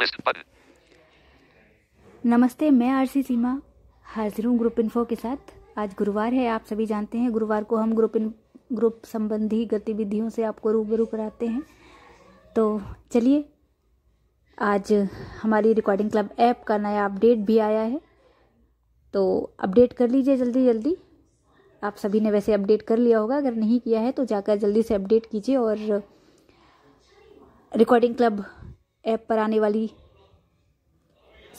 button. नमस्ते मैं RC सीमा हाजिर हूँ ग्रुप इन्फो के साथ आज गुरुवार है आप सभी जानते हैं गुरुवार को हम ग्रुप इन ग्रुप संबंधी गतिविधियों से आपको रूबरू कराते हैं तो चलिए आज हमारी रिकॉर्डिंग क्लब ऐप का नया अपडेट भी आया है तो अपडेट कर लीजिए जल्दी जल्दी आप सभी ने वैसे अपडेट कर लिया होगा अगर नहीं किया है तो जाकर जल्दी से अपडेट कीजिए और रिकॉर्डिंग क्लब ऐप पर आने वाली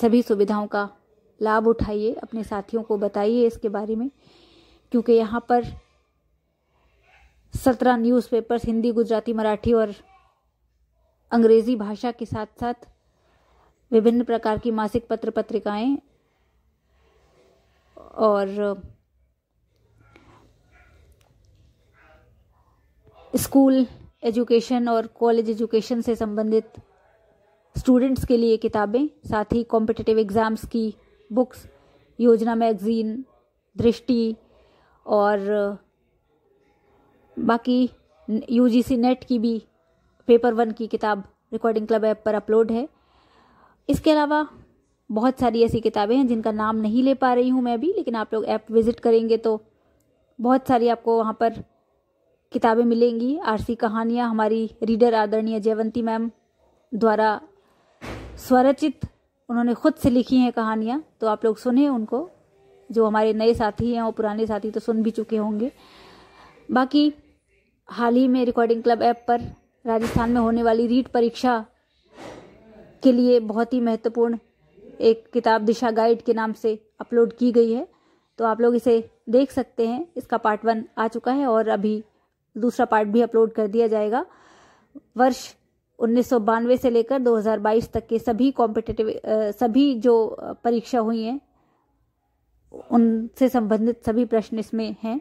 सभी सुविधाओं का लाभ उठाइए अपने साथियों को बताइए इसके बारे में क्योंकि यहाँ पर सत्रह न्यूज़पेपर्स हिंदी गुजराती मराठी और अंग्रेज़ी भाषा के साथ साथ विभिन्न प्रकार की मासिक पत्र पत्रिकाएं और स्कूल एजुकेशन और कॉलेज एजुकेशन से संबंधित स्टूडेंट्स के लिए किताबें साथ ही कॉम्पिटिटिव एग्ज़ाम्स की बुक्स योजना मैगज़ीन दृष्टि और बाकी यूजीसी नेट की भी पेपर वन की किताब रिकॉर्डिंग क्लब ऐप पर अपलोड है इसके अलावा बहुत सारी ऐसी किताबें हैं जिनका नाम नहीं ले पा रही हूँ मैं अभी लेकिन आप लोग ऐप विज़िट करेंगे तो बहुत सारी आपको वहाँ पर किताबें मिलेंगी आरसी कहानियाँ हमारी रीडर आदरणीय जयवंती मैम द्वारा स्वरचित उन्होंने खुद से लिखी हैं कहानियाँ तो आप लोग सुने उनको जो हमारे नए साथी हैं और पुराने साथी तो सुन भी चुके होंगे बाकी हाल ही में रिकॉर्डिंग क्लब ऐप पर राजस्थान में होने वाली रीट परीक्षा के लिए बहुत ही महत्वपूर्ण एक किताब दिशा गाइड के नाम से अपलोड की गई है तो आप लोग इसे देख सकते हैं इसका पार्ट वन आ चुका है और अभी दूसरा पार्ट भी अपलोड कर दिया जाएगा वर्ष उन्नीस से लेकर 2022 तक के सभी कॉम्पिटेटिव सभी जो परीक्षा हुई हैं उनसे संबंधित सभी प्रश्न इसमें हैं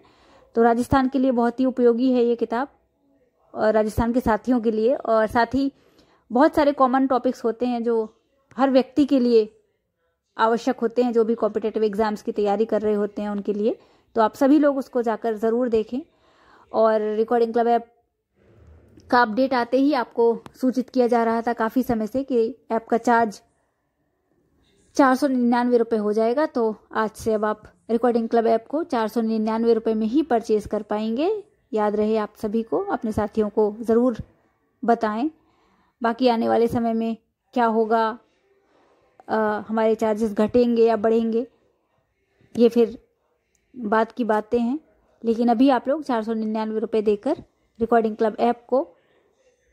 तो राजस्थान के लिए बहुत ही उपयोगी है ये किताब और राजस्थान के साथियों के लिए और साथ ही बहुत सारे कॉमन टॉपिक्स होते हैं जो हर व्यक्ति के लिए आवश्यक होते हैं जो भी कॉम्पिटेटिव एग्जाम्स की तैयारी कर रहे होते हैं उनके लिए तो आप सभी लोग उसको जाकर ज़रूर देखें और रिकॉर्डिंग क्लब ऐप का अपडेट आते ही आपको सूचित किया जा रहा था काफ़ी समय से कि ऐप का चार्ज चार सौ निन्यानवे रुपये हो जाएगा तो आज से अब आप रिकॉर्डिंग क्लब ऐप को चार सौ निन्यानवे रुपये में ही परचेज कर पाएंगे याद रहे आप सभी को अपने साथियों को ज़रूर बताएं बाकी आने वाले समय में क्या होगा आ, हमारे चार्जेस घटेंगे या बढ़ेंगे ये फिर बात की बातें हैं लेकिन अभी आप लोग चार सौ निन्यानवे रुपये देकर रिकॉर्डिंग क्लब ऐप को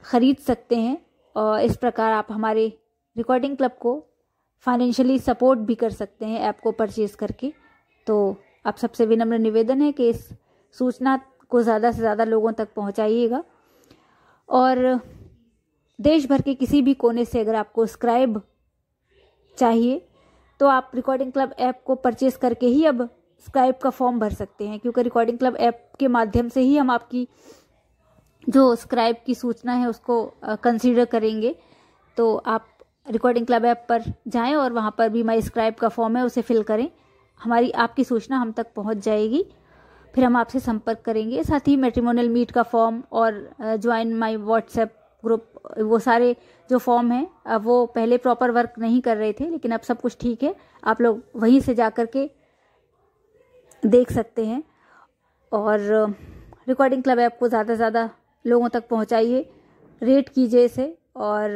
ख़रीद सकते हैं और इस प्रकार आप हमारे रिकॉर्डिंग क्लब को फाइनेंशियली सपोर्ट भी कर सकते हैं ऐप को परचेज़ करके तो आप सबसे विनम्र निवेदन है कि इस सूचना को ज़्यादा से ज़्यादा लोगों तक पहुँचाइएगा और देश भर के किसी भी कोने से अगर आपको स्क्राइब चाहिए तो आप रिकॉर्डिंग क्लब ऐप को परचेज़ करके ही अब स्क्राइब का फॉर्म भर सकते हैं क्योंकि रिकॉर्डिंग क्लब ऐप के माध्यम से ही हम आपकी जो स्क्राइब की सूचना है उसको कंसीडर करेंगे तो आप रिकॉर्डिंग क्लब ऐप पर जाएं और वहाँ पर भी माई स्क्राइब का फॉर्म है उसे फिल करें हमारी आपकी सूचना हम तक पहुँच जाएगी फिर हम आपसे संपर्क करेंगे साथ ही मेट्रीमोनल मीट का फॉर्म और ज्वाइन माई व्हाट्सएप ग्रुप वो सारे जो फॉर्म हैं वो पहले प्रॉपर वर्क नहीं कर रहे थे लेकिन अब सब कुछ ठीक है आप लोग वहीं से जा कर के देख सकते हैं और रिकॉर्डिंग क्लब ऐप को ज़्यादा से ज़्यादा लोगों तक पहुंचाइए रेट कीजिए इसे और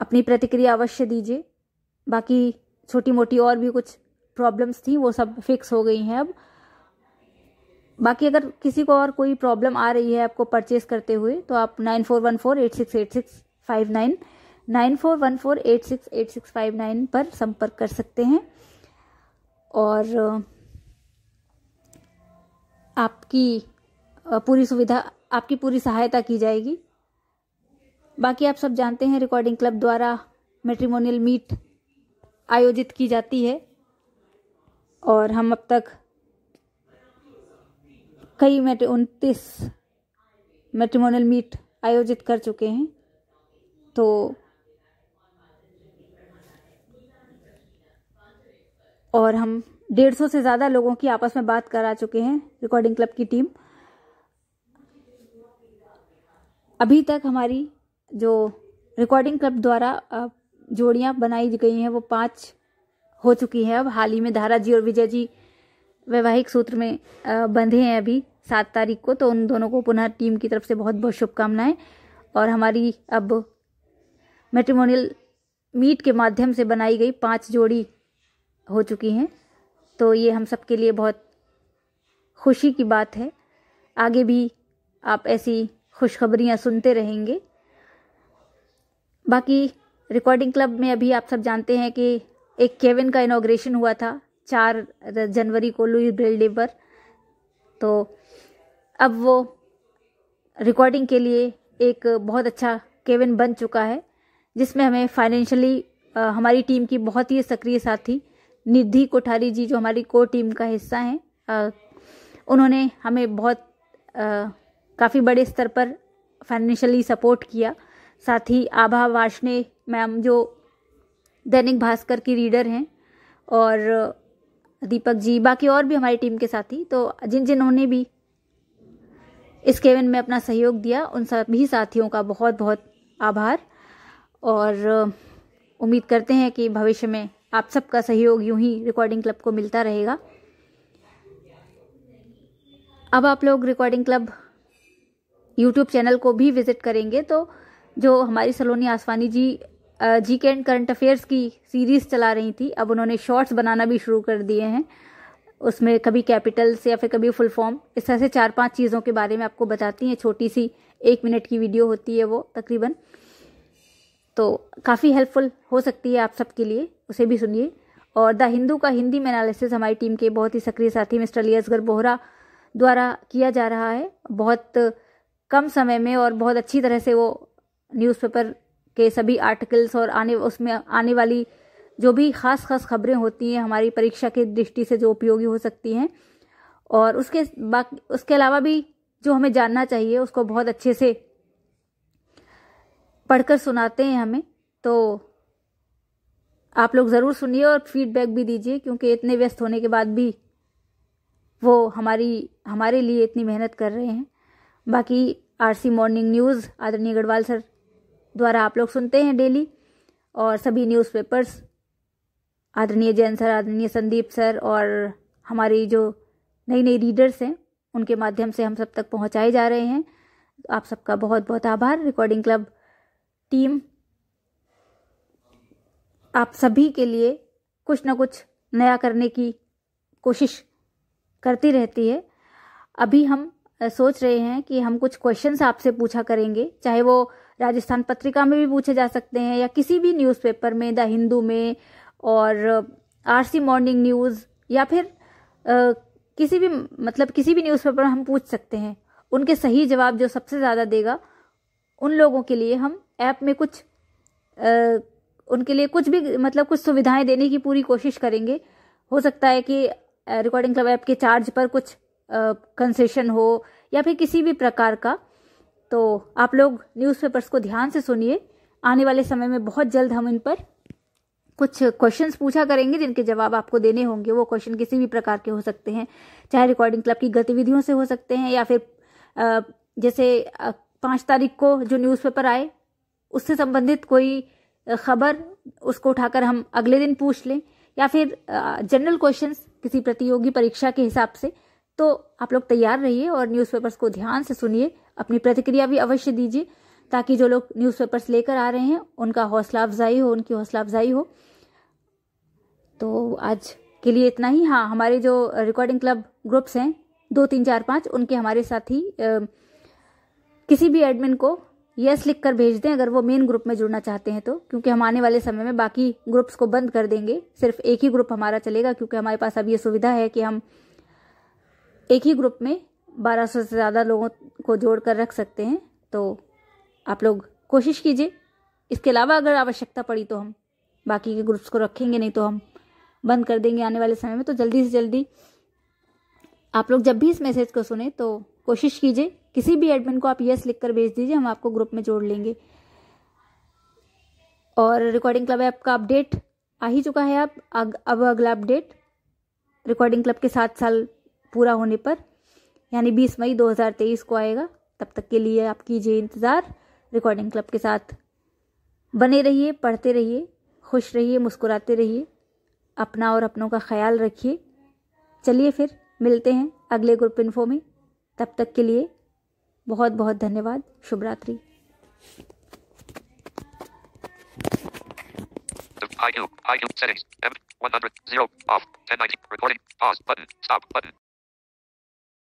अपनी प्रतिक्रिया अवश्य दीजिए बाकी छोटी मोटी और भी कुछ प्रॉब्लम्स थी वो सब फिक्स हो गई हैं अब बाकी अगर किसी को और कोई प्रॉब्लम आ रही है आपको परचेस करते हुए तो आप nine four one four eight six eight six five nine nine four one four eight six eight six five nine पर संपर्क कर सकते हैं और आपकी पूरी सुविधा आपकी पूरी सहायता की जाएगी बाकी आप सब जानते हैं रिकॉर्डिंग क्लब द्वारा मेट्रीमोनियल मीट आयोजित की जाती है और हम अब तक कई मेट उनतीस मेट्रीमोनियल मीट आयोजित कर चुके हैं तो और हम डेढ़ सौ से ज़्यादा लोगों की आपस में बात करा चुके हैं रिकॉर्डिंग क्लब की टीम अभी तक हमारी जो रिकॉर्डिंग क्लब द्वारा जोड़ियाँ बनाई गई हैं वो पाँच हो चुकी हैं अब हाल ही में धारा जी और विजय जी वैवाहिक सूत्र में बंधे हैं अभी सात तारीख को तो उन दोनों को पुनः टीम की तरफ से बहुत बहुत शुभकामनाएं और हमारी अब मेट्रीमोनियल मीट के माध्यम से बनाई गई पांच जोड़ी हो चुकी हैं तो ये हम सबके लिए बहुत खुशी की बात है आगे भी आप ऐसी खुशखबरियाँ सुनते रहेंगे बाकी रिकॉर्डिंग क्लब में अभी आप सब जानते हैं कि एक केविन का इनोग्रेशन हुआ था चार जनवरी को लुई डे पर तो अब वो रिकॉर्डिंग के लिए एक बहुत अच्छा केविन बन चुका है जिसमें हमें फाइनेंशियली हमारी टीम की बहुत ही सक्रिय साथी निधि कोठारी जी जो हमारी कोर टीम का हिस्सा हैं उन्होंने हमें बहुत आ, काफ़ी बड़े स्तर पर फाइनेंशियली सपोर्ट किया साथ ही आभा वाशने मैम जो दैनिक भास्कर की रीडर हैं और दीपक जी बाकी और भी हमारी टीम के साथी तो जिन जिन्होंने भी इस केवन में अपना सहयोग दिया उन सभी साथियों का बहुत बहुत आभार और उम्मीद करते हैं कि भविष्य में आप सबका सहयोग यूं ही रिकॉर्डिंग क्लब को मिलता रहेगा अब आप लोग रिकॉर्डिंग क्लब यूट्यूब चैनल को भी विजिट करेंगे तो जो हमारी सलोनी Aswani ji G K and current affairs की सीरीज़ चला रही थी अब उन्होंने शॉर्ट्स बनाना भी शुरू कर दिए हैं उसमें कभी कैपिटल्स या फिर कभी फुल फॉर्म इस तरह से चार पांच चीज़ों के बारे में आपको बताती हैं छोटी सी एक मिनट की वीडियो होती है वो तकरीबन तो काफ़ी हेल्पफुल हो सकती है आप सबके लिए उसे भी सुनिए और द हिंदू का हिंदी में एनालिसिस हमारी टीम के बहुत ही सक्रिय साथी मिस्टर लियसगर बोहरा द्वारा किया जा रहा है बहुत कम समय में और बहुत अच्छी तरह से वो न्यूज़पेपर के सभी आर्टिकल्स और आने उसमें आने वाली जो भी ख़ास ख़ास खबरें होती हैं हमारी परीक्षा की दृष्टि से जो उपयोगी हो सकती हैं और उसके बाकी उसके अलावा भी जो हमें जानना चाहिए उसको बहुत अच्छे से पढ़कर सुनाते हैं हमें तो आप लोग ज़रूर सुनिए और फीडबैक भी दीजिए क्योंकि इतने व्यस्त होने के बाद भी वो हमारी हमारे लिए इतनी मेहनत कर रहे हैं बाकी आरसी मॉर्निंग न्यूज़ आदरणीय अग्रवाल सर द्वारा आप लोग सुनते हैं डेली और सभी न्यूज पेपर्स आदरणीय जैन सर आदरणीय संदीप सर और हमारी जो नई नई रीडर्स हैं उनके माध्यम से हम सब तक पहुंचाए जा रहे हैं आप सबका बहुत बहुत आभार रिकॉर्डिंग क्लब टीम आप सभी के लिए कुछ ना कुछ नया करने की कोशिश करती रहती है अभी हम सोच रहे हैं कि हम कुछ क्वेश्चन आपसे पूछा करेंगे चाहे वो राजस्थान पत्रिका में भी पूछे जा सकते हैं या किसी भी न्यूज़पेपर में द हिंदू में और आरसी मॉर्निंग न्यूज़ या फिर आ, किसी भी मतलब किसी भी न्यूज़पेपर हम पूछ सकते हैं उनके सही जवाब जो सबसे ज़्यादा देगा उन लोगों के लिए हम ऐप में कुछ आ, उनके लिए कुछ भी मतलब कुछ सुविधाएं देने की पूरी कोशिश करेंगे हो सकता है कि रिकॉर्डिंग क्लब ऐप के चार्ज पर कुछ कंसेशन हो या फिर किसी भी प्रकार का तो आप लोग न्यूज़पेपर्स को ध्यान से सुनिए आने वाले समय में बहुत जल्द हम इन पर कुछ क्वेश्चंस पूछा करेंगे जिनके जवाब आपको देने होंगे वो क्वेश्चन किसी भी प्रकार के हो सकते हैं चाहे रिकॉर्डिंग क्लब की गतिविधियों से हो सकते हैं या फिर जैसे पाँच तारीख को जो न्यूज़पेपर आए उससे संबंधित कोई खबर उसको उठाकर हम अगले दिन पूछ लें या फिर जनरल क्वेश्चंस किसी प्रतियोगी परीक्षा के हिसाब से तो आप लोग तैयार रहिए और न्यूज़पेपर्स को ध्यान से सुनिए अपनी प्रतिक्रिया भी अवश्य दीजिए ताकि जो लोग न्यूज़पेपर्स लेकर आ रहे हैं उनका हौसला अफजाई हो उनकी हौसला अफजाई हो तो आज के लिए इतना ही हाँ हमारे जो रिकॉर्डिंग क्लब ग्रुप्स हैं दो तीन चार पाँच उनके हमारे साथ आ, किसी भी एडमिन को यस लिख कर भेज दें अगर वो मेन ग्रुप में जुड़ना चाहते हैं तो क्योंकि हम आने वाले समय में बाकी ग्रुप्स को बंद कर देंगे सिर्फ एक ही ग्रुप हमारा चलेगा क्योंकि हमारे पास अब ये सुविधा है कि हम एक ही ग्रुप में 1200 से ज़्यादा लोगों को जोड़ कर रख सकते हैं तो आप लोग कोशिश कीजिए इसके अलावा अगर आवश्यकता पड़ी तो हम बाकी के ग्रुप्स को रखेंगे नहीं तो हम बंद कर देंगे आने वाले समय में तो जल्दी से जल्दी आप लोग जब भी इस मैसेज को सुने तो कोशिश कीजिए किसी भी एडमिन को आप यस लिख कर भेज दीजिए हम आपको ग्रुप में जोड़ लेंगे और रिकॉर्डिंग क्लब ऐप का अपडेट आ ही चुका है अब अग, अब अगला अपडेट रिकॉर्डिंग क्लब के सात साल पूरा होने पर यानी 20 मई 2023 को आएगा तब तक के लिए आप कीजिए इंतज़ार रिकॉर्डिंग क्लब के साथ बने रहिए पढ़ते रहिए खुश रहिए मुस्कुराते रहिए अपना और अपनों का ख्याल रखिए चलिए फिर मिलते हैं अगले ग्रुप इन्फो में तब तक के लिए बहुत बहुत धन्यवाद शुभरात्रि रात्रि Settings. M. 100. 0. Off. 1090. Recording. Pause. Button. Stop. Button.